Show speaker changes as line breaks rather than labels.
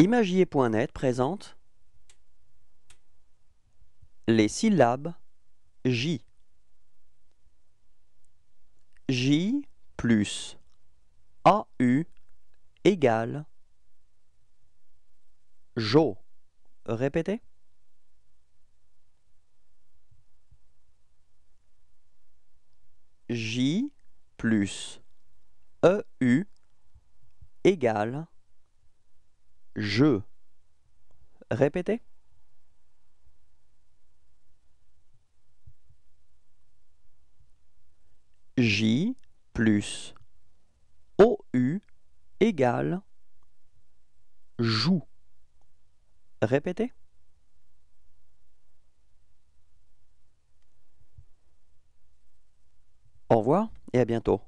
Imagier.net présente les syllabes J. J plus AU égale JO. Répétez. J plus E-U égale je. Répétez. J plus OU égale
joue. Répétez. Au revoir et à bientôt.